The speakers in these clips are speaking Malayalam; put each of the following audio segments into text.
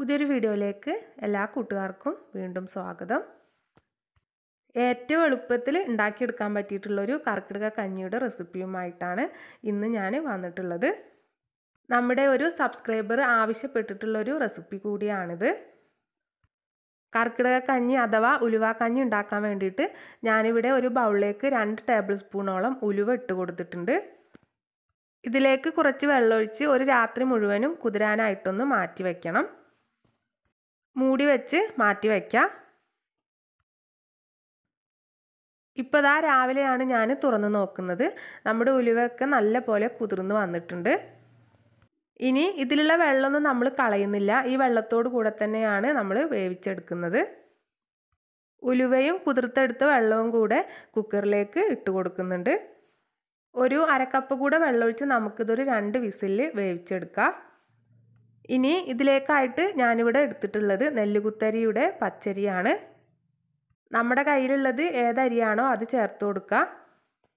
പുതിയൊരു വീഡിയോയിലേക്ക് എല്ലാ കൂട്ടുകാർക്കും വീണ്ടും സ്വാഗതം ഏറ്റവും എളുപ്പത്തിൽ ഉണ്ടാക്കിയെടുക്കാൻ പറ്റിയിട്ടുള്ളൊരു കർക്കിടക കഞ്ഞിയുടെ റെസിപ്പിയുമായിട്ടാണ് ഇന്ന് ഞാൻ വന്നിട്ടുള്ളത് നമ്മുടെ ഒരു സബ്സ്ക്രൈബർ ആവശ്യപ്പെട്ടിട്ടുള്ളൊരു റെസിപ്പി കൂടിയാണിത് കർക്കിടക കഞ്ഞി അഥവാ ഉലുവ കഞ്ഞി ഉണ്ടാക്കാൻ വേണ്ടിയിട്ട് ഞാനിവിടെ ഒരു ബൗളിലേക്ക് രണ്ട് ടേബിൾ സ്പൂണോളം ഉലുവ ഇട്ട് കൊടുത്തിട്ടുണ്ട് ഇതിലേക്ക് കുറച്ച് വെള്ളമൊഴിച്ച് ഒരു രാത്രി മുഴുവനും കുതിരാനായിട്ടൊന്ന് മാറ്റി വയ്ക്കണം മൂടി വെച്ച് മാറ്റി വയ്ക്കാം ഇപ്പോൾ ദാ രാവിലെയാണ് ഞാൻ തുറന്ന് നോക്കുന്നത് നമ്മുടെ ഉലുവയൊക്കെ നല്ല പോലെ കുതിർന്ന് വന്നിട്ടുണ്ട് ഇനി ഇതിലുള്ള വെള്ളമൊന്നും നമ്മൾ കളയുന്നില്ല ഈ വെള്ളത്തോട് കൂടെ തന്നെയാണ് നമ്മൾ വേവിച്ചെടുക്കുന്നത് ഉലുവയും കുതിർത്തെടുത്ത വെള്ളവും കൂടെ കുക്കറിലേക്ക് ഇട്ട് കൊടുക്കുന്നുണ്ട് ഒരു അരക്കപ്പ് കൂടെ വെള്ളമൊഴിച്ച് നമുക്കിതൊരു രണ്ട് വിസിലിൽ വേവിച്ചെടുക്കാം ഇനി ഇതിലേക്കായിട്ട് ഞാനിവിടെ എടുത്തിട്ടുള്ളത് നെല്ലുകുത്തരിയുടെ പച്ചരിയാണ് നമ്മുടെ കയ്യിലുള്ളത് ഏതരിയാണോ അത് ചേർത്ത് കൊടുക്കുക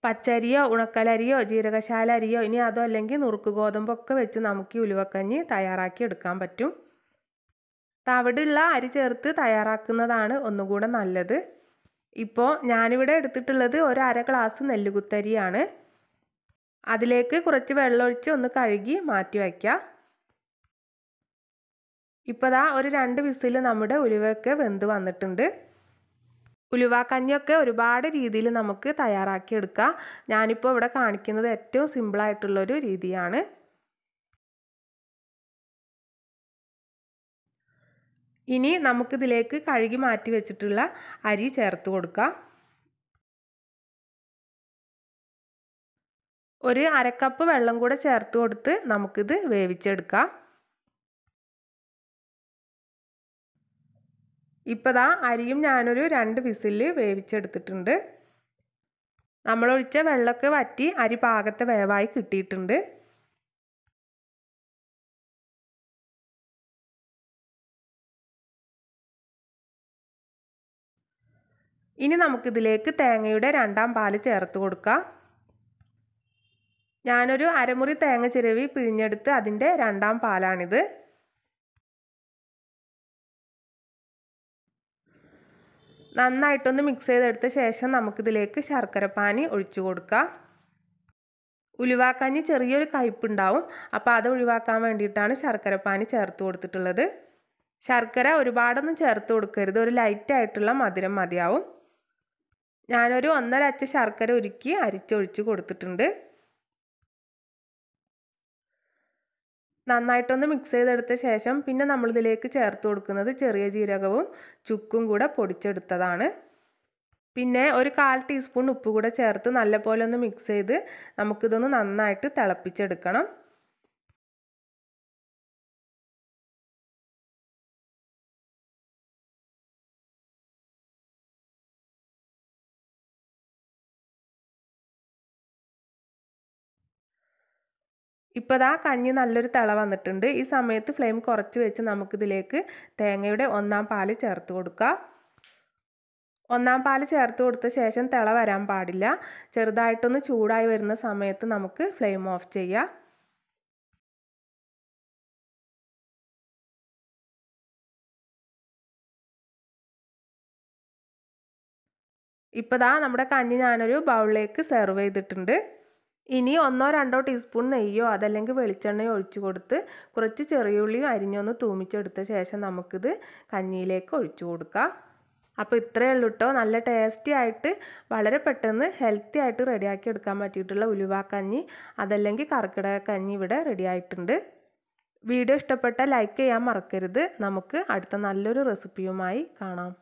പച്ചരിയോ ഉണക്കലരിയോ ജീരകശാല അരിയോ ഇനി അതോ അല്ലെങ്കിൽ നുറുക്ക് ഗോതമ്പൊക്കെ വെച്ച് നമുക്ക് ഈ ഉലുവക്കഞ്ഞി തയ്യാറാക്കി എടുക്കാൻ പറ്റും തവിടുള്ള അരി ചേർത്ത് തയ്യാറാക്കുന്നതാണ് ഒന്നുകൂടെ നല്ലത് ഇപ്പോൾ ഞാനിവിടെ എടുത്തിട്ടുള്ളത് ഒരു അര ഗ്ലാസ് നെല്ലുകുത്തരിയാണ് അതിലേക്ക് കുറച്ച് വെള്ളമൊഴിച്ച് ഒന്ന് കഴുകി മാറ്റി വയ്ക്കുക ഇപ്പോൾ ദാ ഒരു രണ്ട് വിസിൽ നമ്മുടെ ഉലുവയൊക്കെ വെന്ത് വന്നിട്ടുണ്ട് ഉലുവാക്കഞ്ഞൊക്കെ ഒരുപാട് രീതിയിൽ നമുക്ക് തയ്യാറാക്കിയെടുക്കാം ഞാനിപ്പോൾ ഇവിടെ കാണിക്കുന്നത് ഏറ്റവും സിമ്പിളായിട്ടുള്ളൊരു രീതിയാണ് ഇനി നമുക്കിതിലേക്ക് കഴുകി മാറ്റി വെച്ചിട്ടുള്ള അരി ചേർത്ത് കൊടുക്കാം ഒരു അരക്കപ്പ് വെള്ളം കൂടെ ചേർത്ത് കൊടുത്ത് നമുക്കിത് വേവിച്ചെടുക്കാം ഇപ്പോൾ ദാ അരിയും ഞാനൊരു രണ്ട് വിസിൽ വേവിച്ചെടുത്തിട്ടുണ്ട് നമ്മളൊഴിച്ച വെള്ളമൊക്കെ വറ്റി അരി പാകത്തെ വേവായി കിട്ടിയിട്ടുണ്ട് ഇനി നമുക്കിതിലേക്ക് തേങ്ങയുടെ രണ്ടാം പാല് ചേർത്ത് കൊടുക്കാം ഞാനൊരു അരമുറി തേങ്ങ ചിരവി പിഴിഞ്ഞെടുത്ത് അതിൻ്റെ രണ്ടാം പാലാണിത് നന്നായിട്ടൊന്ന് മിക്സ് ചെയ്തെടുത്ത ശേഷം നമുക്കിതിലേക്ക് ശർക്കരപ്പാനി ഒഴിച്ചു കൊടുക്കുക ഉലുവാക്കാഞ്ഞ് ചെറിയൊരു കയ്പുണ്ടാവും അപ്പോൾ അത് ഒഴിവാക്കാൻ വേണ്ടിയിട്ടാണ് ശർക്കരപ്പാനി ചേർത്ത് കൊടുത്തിട്ടുള്ളത് ശർക്കര ഒരുപാടൊന്നും ചേർത്ത് കൊടുക്കരുത് ഒരു ലൈറ്റായിട്ടുള്ള മധുരം മതിയാവും ഞാനൊരു ഒന്നര അച്ച ശർക്കര ഉരുക്കി അരിച്ചൊഴിച്ച് കൊടുത്തിട്ടുണ്ട് നന്നായിട്ടൊന്ന് മിക്സ് ചെയ്തെടുത്ത ശേഷം പിന്നെ നമ്മളിതിലേക്ക് ചേർത്ത് കൊടുക്കുന്നത് ചെറിയ ജീരകവും ചുക്കും കൂടെ പൊടിച്ചെടുത്തതാണ് പിന്നെ ഒരു കാൽ ടീസ്പൂൺ ഉപ്പ് കൂടെ ചേർത്ത് നല്ലപോലെ ഒന്ന് മിക്സ് ചെയ്ത് നമുക്കിതൊന്ന് നന്നായിട്ട് തിളപ്പിച്ചെടുക്കണം ഇപ്പോൾ ആ കഞ്ഞി നല്ലൊരു തിള വന്നിട്ടുണ്ട് ഈ സമയത്ത് ഫ്ലെയിം കുറച്ച് വെച്ച് നമുക്കിതിലേക്ക് തേങ്ങയുടെ ഒന്നാം പാല് ചേർത്ത് കൊടുക്കാം ഒന്നാം പാല് ചേർത്ത് കൊടുത്ത ശേഷം തിള വരാൻ പാടില്ല ചെറുതായിട്ടൊന്ന് ചൂടായി വരുന്ന സമയത്ത് നമുക്ക് ഫ്ലെയിം ഓഫ് ചെയ്യാം ഇപ്പോൾ ദാ നമ്മുടെ കഞ്ഞി ഞാനൊരു ബൗളിലേക്ക് സെർവ് ചെയ്തിട്ടുണ്ട് ഇനി ഒന്നോ രണ്ടോ ടീസ്പൂൺ നെയ്യോ അതല്ലെങ്കിൽ വെളിച്ചെണ്ണയോ ഒഴിച്ചു കൊടുത്ത് കുറച്ച് ചെറിയുള്ളിയും അരിഞ്ഞൊന്ന് തൂമിച്ചെടുത്ത ശേഷം നമുക്കിത് കഞ്ഞിയിലേക്ക് ഒഴിച്ചു കൊടുക്കാം അപ്പോൾ ഇത്രയേ ഉള്ളൂ കേട്ടോ നല്ല ടേസ്റ്റി ആയിട്ട് വളരെ പെട്ടെന്ന് ഹെൽത്തി ആയിട്ട് റെഡിയാക്കി എടുക്കാൻ പറ്റിയിട്ടുള്ള ഉലുവാക്കഞ്ഞി അതല്ലെങ്കിൽ കർക്കിടക കഞ്ഞി ഇവിടെ റെഡി ആയിട്ടുണ്ട് വീഡിയോ ഇഷ്ടപ്പെട്ട ലൈക്ക് ചെയ്യാൻ മറക്കരുത് നമുക്ക് അടുത്ത നല്ലൊരു റെസിപ്പിയുമായി കാണാം